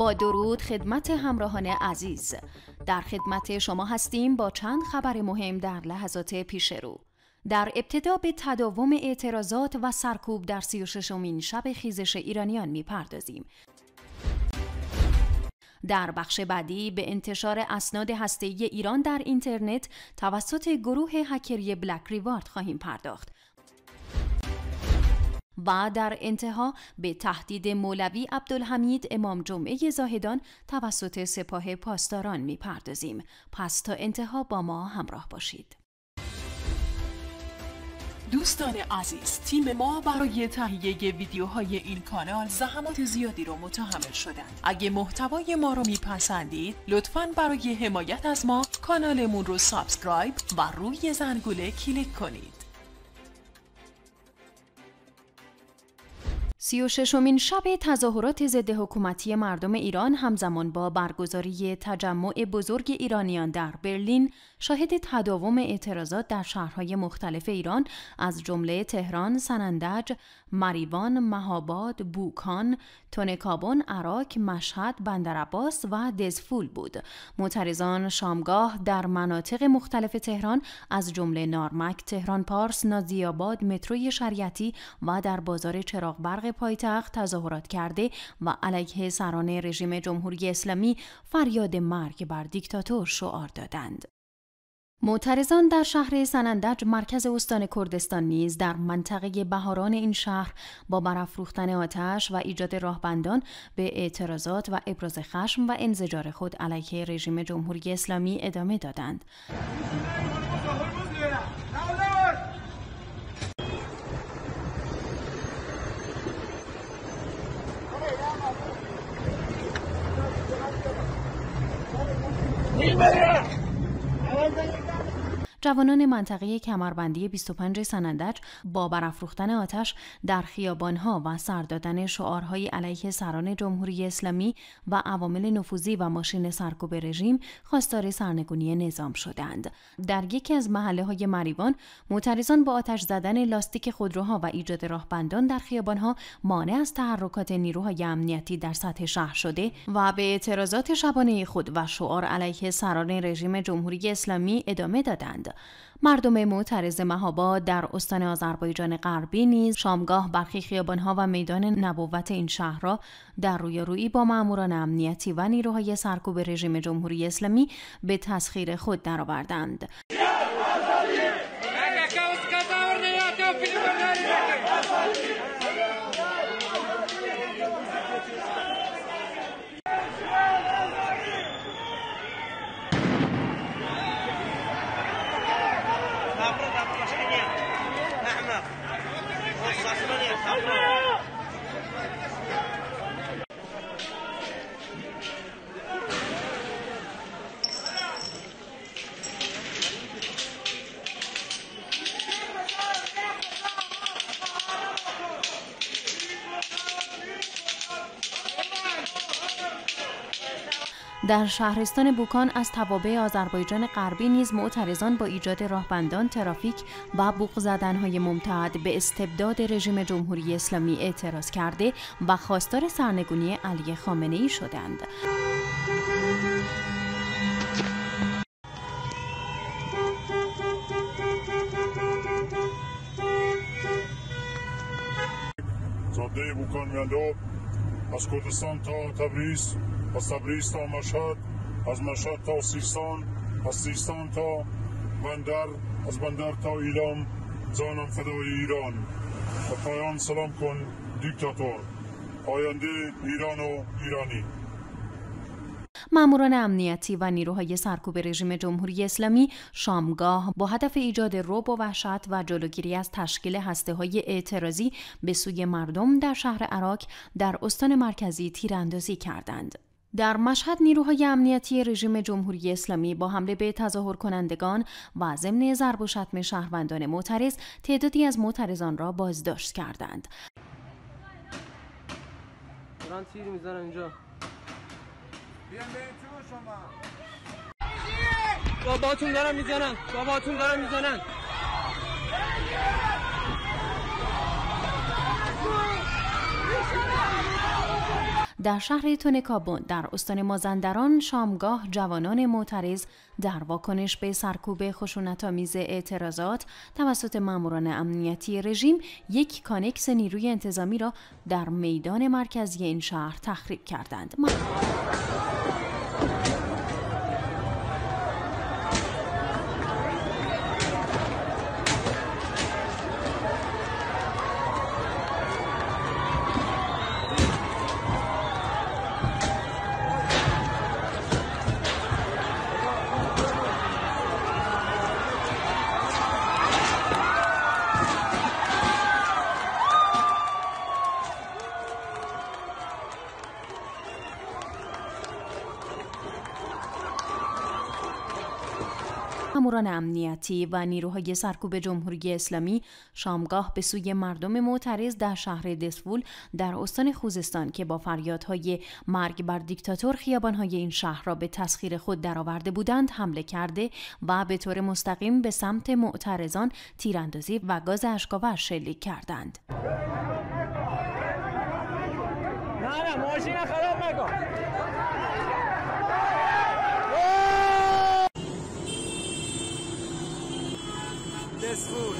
با درود خدمت همراهان عزیز در خدمت شما هستیم با چند خبر مهم در لحظات پیش رو در ابتدا به تداوم اعتراضات و سرکوب در 36 امین شب خیزش ایرانیان میپردازیم در بخش بعدی به انتشار اسناد هسته‌ای ایران در اینترنت توسط گروه هکری بلک ریوارد خواهیم پرداخت و در انتها به تهدید مولوی عبدالحمید امام جمعه زاهدان توسط سپاه پاسداران میپردازیم پس تا انتها با ما همراه باشید دوستان عزیز تیم ما برای تهیه ویدیوهای این کانال زحمات زیادی رو متحمل شدند اگه محتوای ما رو میپسندید لطفا برای حمایت از ما کانالمون رو سابسکرایب و روی زنگوله کلیک کنید سی و ششمین شب تظاهرات ضد حکومتی مردم ایران همزمان با برگزاری تجمع بزرگ ایرانیان در برلین شاهد تداوم اعتراضات در شهرهای مختلف ایران از جمله تهران، سنندج، مریوان، مهاباد، بوکان، تونکابون، عراک، مشهد، بندراباس و دزفول بود. معترضان شامگاه در مناطق مختلف تهران از جمله نارمک، تهران پارس، نازیاباد، متروی شریعتی و در بازار چراغ برق پایتخت تظاهرات کرده و علیه سران رژیم جمهوری اسلامی فریاد مرگ بر دیکتاتور شعار دادند. معترضان در شهر سنندج مرکز استان کردستان نیز در منطقه بهاران این شهر با برافروختن آتش و ایجاد راهبندان به اعتراضات و ابراز خشم و انزجار خود علیه رژیم جمهوری اسلامی ادامه دادند. 你们！俺们。جوانان منطقه کمربندی 25 سنندج با برافروختن آتش در خیابانها و سر دادن شعارهای علیه سران جمهوری اسلامی و عوامل نفوذی و ماشین سرکوب رژیم خواستار سرنگونی نظام شدند. در یکی از محله های مریوان معترضان با آتش زدن لاستیک خودروها و ایجاد راهبندان در خیابانها مانع از تحرکات نیروهای امنیتی در سطح شهر شده و به اعتراضات شبانه خود و شعار علیه سران رژیم جمهوری اسلامی ادامه دادند. مردم معترض مهاباد در استان آذربایجان غربی نیز شامگاه برخی خیابانها و میدان نبوت این شهر را در روی روی با ماموران امنیتی و نیروهای سرکوب رژیم جمهوری اسلامی به تسخیر خود درآوردند در شهرستان بوکان از توابع آذربایجان غربی نیز معترضان با ایجاد راهبندان ترافیک و بوق زدنهای ممتد به استبداد رژیم جمهوری اسلامی اعتراض کرده و خواستار سرنگونی علی خامنه ای شدند. جاده بوکان از کردستان تا تبریز از تبریز تا مشهد از مشهد تا سیستان از سیستان تا بندر از بندر تا ایلام جانم فدای ایران و پایان سلام کن دیکتاتور آینده ایران و ایرانی ماموران امنیتی و نیروهای سرکوب رژیم جمهوری اسلامی شامگاه با هدف ایجاد روب و وحشت و جلوگیری از تشکیل هسته های اعتراضی به سوی مردم در شهر عراق در استان مرکزی تیراندازی کردند. در مشهد نیروهای امنیتی رژیم جمهوری اسلامی با حمله به تظاهر کنندگان و ضمن ضرب و شتم شهروندان معترض تعدادی از معترضان را بازداشت کردند. در شهر تونکابون در استان مازندران شامگاه جوانان معترض در واکنش به سرکوب خشونتآمیز اعتراضات توسط ماموران امنیتی رژیم یک کانکس نیروی انتظامی را در میدان مرکزی این شهر تخریب کردند. امنیتی و نیروهای سرکوب جمهوری اسلامی شامگاه به سوی مردم معترض در شهر دسفول در استان خوزستان که با فریادهای مرگ بر دیکتاتور خیابانهای این شهر را به تسخیر خود درآورده بودند حمله کرده و به طور مستقیم به سمت معترضان تیراندازی و گاز اشکاور شلیک کردند. نه ماشین خراب this food.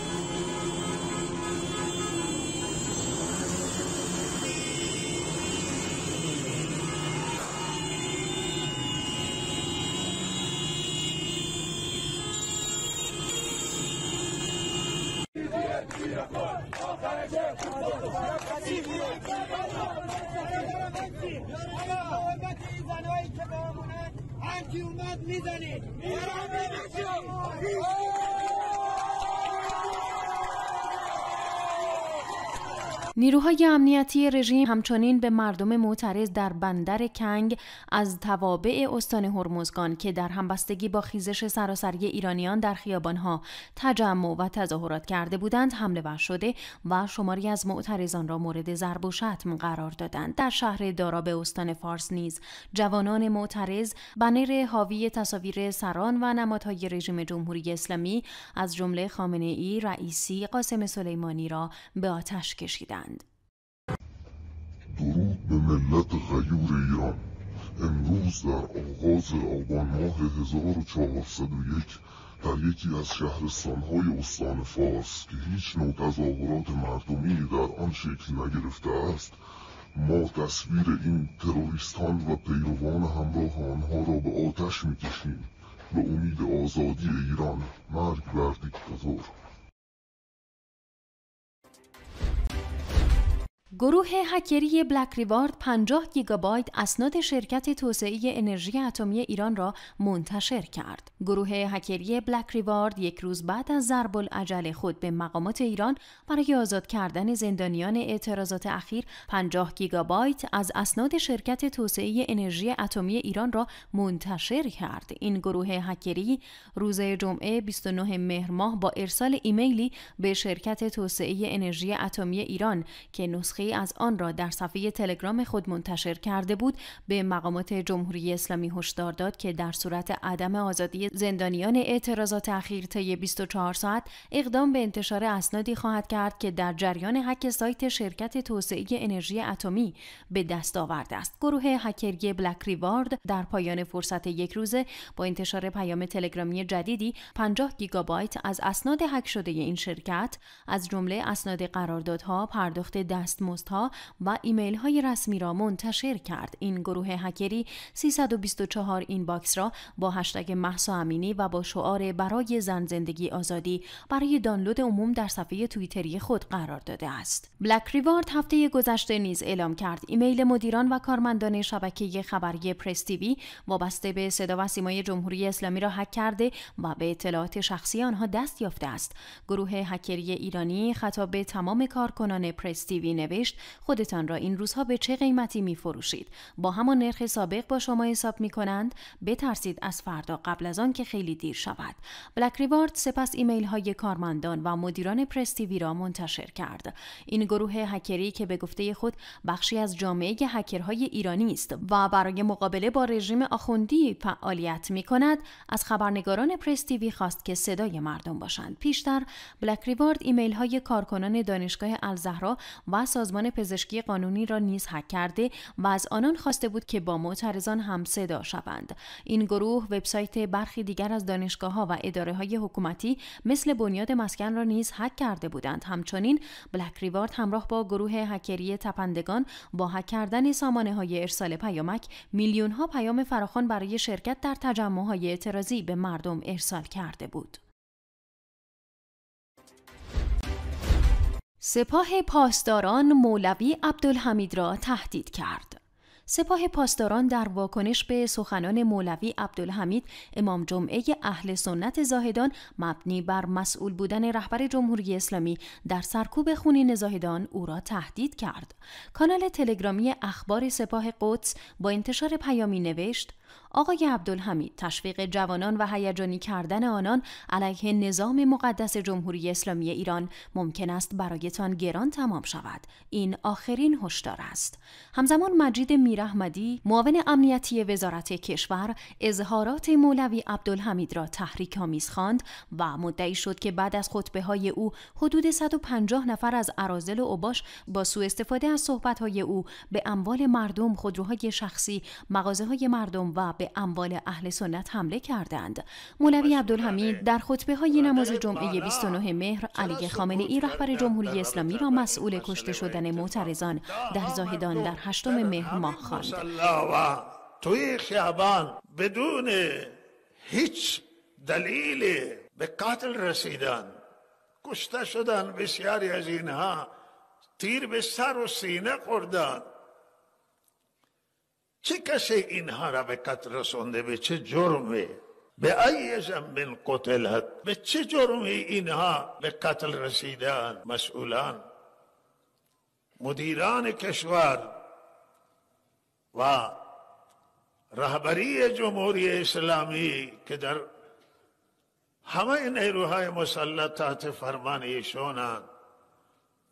هر کی اومد میزنید نیروهای امنیتی رژیم همچنین به مردم معترض در بندر کنگ از توابع استان هرمزگان که در همبستگی با خیزش سراسری ایرانیان در خیابانها تجمع و تظاهرات کرده بودند حمله ور شده و شماری از معترضان را مورد ضرب و شتم قرار دادند در شهر داراب استان فارس نیز جوانان معترض بنر حاوی تصاویر سران و نمادهای رژیم جمهوری اسلامی از جمله خامنه ای رئیسی قاسم سلیمانی را به آتش کشیدند درود به ملت غیور ایران امروز در آغاز آبان ماه 1401 در یکی از شهرستانهای استان فارس که هیچ نوع تظاهرات مردمی در آن شکل نگرفته است ما تصویر این تروریستان و پیروان همراه آنها را به آتش میکشیم به امید آزادی ایران مرگ بر دیکتاتور گروه هکری بلک ریوارد 50 گیگابایت اسناد شرکت توسعه انرژی اتمی ایران را منتشر کرد. گروه هکری بلک ریوارد یک روز بعد از ضرب العجل خود به مقامات ایران برای آزاد کردن زندانیان اعتراضات اخیر 50 گیگابایت از اسناد شرکت توسعه انرژی اتمی ایران را منتشر کرد. این گروه هکری روز جمعه 29 مهر ماه با ارسال ایمیلی به شرکت توسعه انرژی اتمی ایران که نسخه از آن را در صفحه تلگرام خود منتشر کرده بود به مقامات جمهوری اسلامی هشدار داد که در صورت عدم آزادی زندانیان اعتراضات اخیر طی 24 ساعت اقدام به انتشار اسنادی خواهد کرد که در جریان هک سایت شرکت توسعه انرژی اتمی به دست آورده است گروه هکری بلک ریوارد در پایان فرصت یک روزه با انتشار پیام تلگرامی جدیدی 50 گیگابایت از اسناد هک شده این شرکت از جمله اسناد قراردادها پرداخت دست و ایمیل های رسمی را منتشر کرد این گروه هکری 324 این باکس را با هشتگ محسا امینی و با شعار برای زن زندگی آزادی برای دانلود عموم در صفحه توییتری خود قرار داده است بلک ریوارد هفته گذشته نیز اعلام کرد ایمیل مدیران و کارمندان شبکه خبری پرس تیوی وابسته به صدا و سیمای جمهوری اسلامی را هک کرده و به اطلاعات شخصی آنها دست یافته است گروه هکری ایرانی خطاب به تمام کارکنان پرس تیوی خودتان را این روزها به چه قیمتی می فروشید با همان نرخ سابق با شما حساب می کنند بترسید از فردا قبل از آن که خیلی دیر شود بلک ریوارد سپس ایمیل های کارمندان و مدیران پرستیوی را منتشر کرد این گروه هکری که به گفته خود بخشی از جامعه هکرهای ایرانی است و برای مقابله با رژیم آخوندی فعالیت می کند از خبرنگاران پرستیوی خواست که صدای مردم باشند پیشتر بلک ریوارد ایمیل های کارکنان دانشگاه الزهرا و ساز سازمان پزشکی قانونی را نیز حک کرده و از آنان خواسته بود که با معترضان هم صدا شوند این گروه وبسایت برخی دیگر از دانشگاه ها و اداره های حکومتی مثل بنیاد مسکن را نیز حک کرده بودند همچنین بلک ریوارد همراه با گروه هکری تپندگان با حک کردن سامانه های ارسال پیامک میلیون ها پیام فراخوان برای شرکت در تجمع های اعتراضی به مردم ارسال کرده بود سپاه پاسداران مولوی عبدالحمید را تهدید کرد. سپاه پاسداران در واکنش به سخنان مولوی عبدالحمید امام جمعه اهل سنت زاهدان مبنی بر مسئول بودن رهبر جمهوری اسلامی در سرکوب خونین زاهدان او را تهدید کرد. کانال تلگرامی اخبار سپاه قدس با انتشار پیامی نوشت آقای عبدالحمید تشویق جوانان و هیجانی کردن آنان علیه نظام مقدس جمهوری اسلامی ایران ممکن است برایتان گران تمام شود این آخرین هشدار است همزمان مجید میر احمدی معاون امنیتی وزارت کشور اظهارات مولوی عبدالحمید را تحریک آمیز خواند و مدعی شد که بعد از خطبه های او حدود 150 نفر از ارازل و اوباش با سوء استفاده از صحبت های او به اموال مردم خودروهای شخصی مغازه های مردم و به اموال اهل سنت حمله کردند مولوی عبدالحمید در خطبه های نماز جمعه 29 مهر علی خامنه ای رهبر جمهوری اسلامی را مسئول کشته شدن معترضان در زاهدان در هشتم مهر ماه خواند توی خیابان بدون هیچ دلیل به قتل رسیدن کشته شدن بسیاری از اینها تیر به سر و سینه خوردن چه کسی اینها را به قتل رسونده به چه جرمه به ای قتل قتلت به چه جرمی اینها به قتل رسیدن مسئولان مدیران کشور و رہبری جمہوری اسلامی کے در ہمیں نہیں روح مسلط فرمانی سونا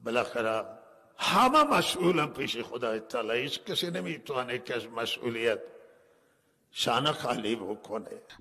بلاقرام ہم مسئول پیش خدا تعالی اس کسی نے بھی تو مسئولیت شانه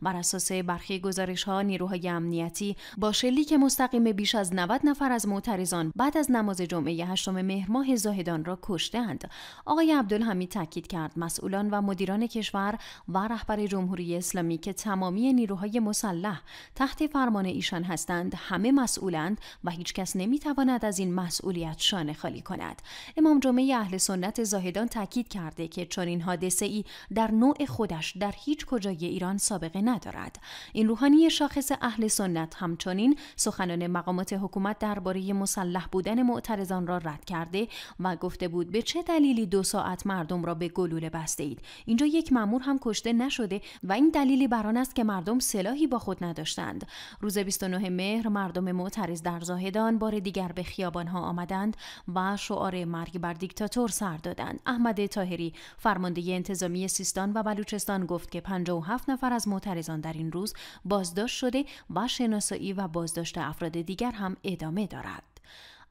بر اساس برخی گزارش ها نیروهای امنیتی با شلیک مستقیم بیش از 90 نفر از معترضان بعد از نماز جمعه 8 مهر ماه زاهدان را کشتهاند آقای عبدالحمید تاکید کرد مسئولان و مدیران کشور و رهبر جمهوری اسلامی که تمامی نیروهای مسلح تحت فرمان ایشان هستند همه مسئولند و هیچ هیچکس نمیتواند از این مسئولیت شانه خالی کند امام جمعه اهل سنت زاهدان تاکید کرده که چنین حادثه ای در نوع خودش در هیچ کجای ایران سابقه ندارد این روحانی شاخص اهل سنت همچنین سخنان مقامات حکومت درباره مسلح بودن معترضان را رد کرده و گفته بود به چه دلیلی دو ساعت مردم را به گلوله بسته اید اینجا یک مامور هم کشته نشده و این دلیلی بر است که مردم سلاحی با خود نداشتند روز 29 مهر مردم معترض در زاهدان بار دیگر به خیابان ها آمدند و شعار مرگ بر دیکتاتور سر دادند احمد طاهری فرمانده انتظامی سیستان و بلوچستان گفت که 57 نفر از معترضان در این روز بازداشت شده و شناسایی و بازداشت افراد دیگر هم ادامه دارد.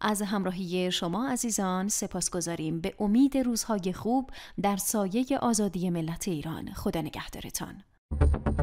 از همراهی شما عزیزان سپاس گذاریم به امید روزهای خوب در سایه آزادی ملت ایران. خدا نگهدارتان.